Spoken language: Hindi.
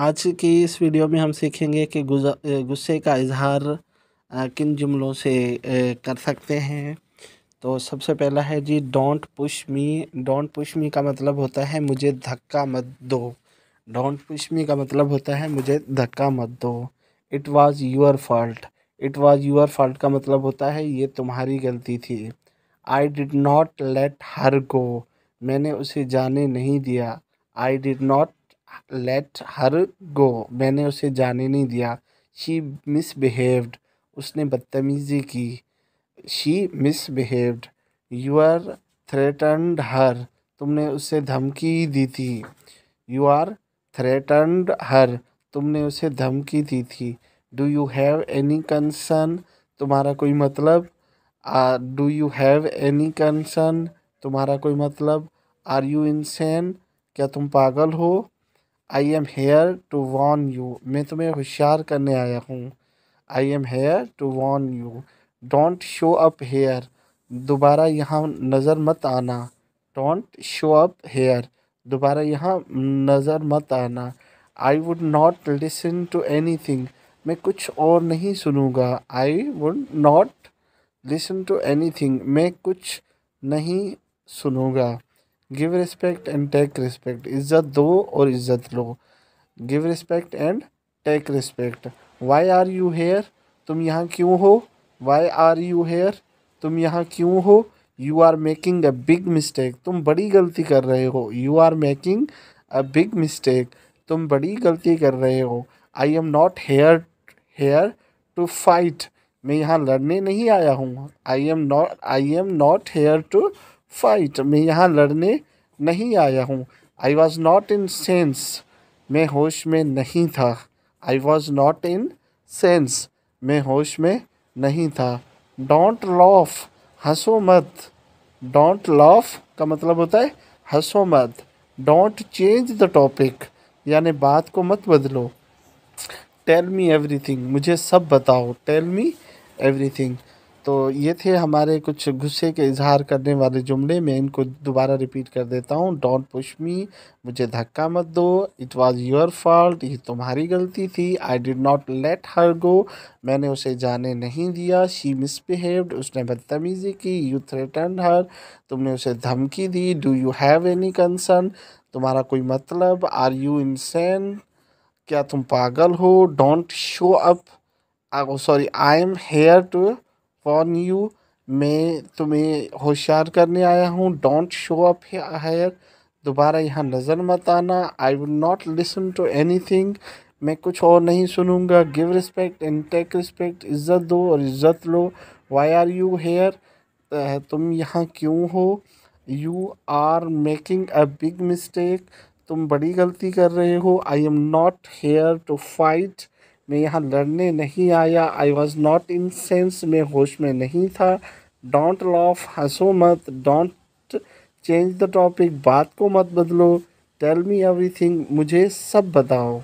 आज की इस वीडियो में हम सीखेंगे कि गुस्से का इजहार किन जुमलों से कर सकते हैं तो सबसे पहला है जी don't push me don't push me का मतलब होता है मुझे धक्का मत दो डोंट पुश मी का मतलब होता है मुझे धक्का मत दो it was your fault it was your fault का मतलब होता है ये तुम्हारी गलती थी I did not let her go मैंने उसे जाने नहीं दिया I did not let her go मैंने उसे जाने नहीं दिया शी मिसबिहेव्ड उसने बदतमीज़ी की she misbehaved you are threatened her तुमने उसे धमकी दी थी यू आर थ्रेटनड हर तुमने उसे धमकी दी थी do you have any concern तुम्हारा कोई मतलब do you have any concern तुम्हारा कोई मतलब आर यू इंसैन क्या तुम पागल हो I am here to warn you मैं तुम्हें होशियार करने आया हूँ I am here to warn you don't show up here दोबारा यहाँ नज़र मत आना डोंट शो अप हेयर दोबारा यहाँ नज़र मत आना I would not listen to anything मैं कुछ और नहीं सुनूँगा I would not listen to anything मैं कुछ नहीं सुनूँगा give respect and take respect इज़्ज़त दो और इज़्ज़त लो give respect and take respect why are you here तुम यहाँ क्यों हो वाई आर यू हेयर तुम यहाँ क्यों हो you are making a big mistake तुम बड़ी गलती कर रहे हो you are making a big mistake तुम बड़ी गलती कर रहे हो I am not here here to fight मैं यहाँ लड़ने नहीं आया हूँ I am not I am not here to fight मैं यहाँ लड़ने नहीं आया हूँ I was not in sense मैं होश में नहीं था I was not in sense मैं होश में नहीं था डोंट लॉफ हंसो मत डोंट लॉफ का मतलब होता है हंसो मत डोंट चेंज द टॉपिक यानी बात को मत बदलो टेल मी एवरी थिंग मुझे सब बताओ टेल मी एवरीथिंग तो ये थे हमारे कुछ गुस्से के इजहार करने वाले जुमले मैं इनको दोबारा रिपीट कर देता हूँ डोंट पुश मी मुझे धक्का मत दो इट वाज योर फॉल्ट ये तुम्हारी गलती थी I did not let her go मैंने उसे जाने नहीं दिया शी मिसबिहेव्ड उसने बदतमीज़ी की यू थ्रेटन हर तुमने उसे धमकी दी do you have any concern तुम्हारा कोई मतलब आर यू इंसैन क्या तुम पागल हो don't show up sorry I am here to for you मैं तुम्हें होशियार करने आया हूँ डोंट शो अप हायर दोबारा यहाँ नज़र मत आना I would not listen to anything मैं कुछ और नहीं सुनूंगा give respect and take respect इज़्ज़त दो और इज़्ज़त लो वाई आर यू हेयर तुम यहाँ क्यों हो you are making a big mistake तुम बड़ी गलती कर रहे हो I am not here to fight मैं यहाँ लड़ने नहीं आया I was not in sense मैं होश में नहीं था डोंट लॉफ हंसो मत डोंट चेंज द टॉपिक बात को मत बदलो टेल मी थिंग मुझे सब बताओ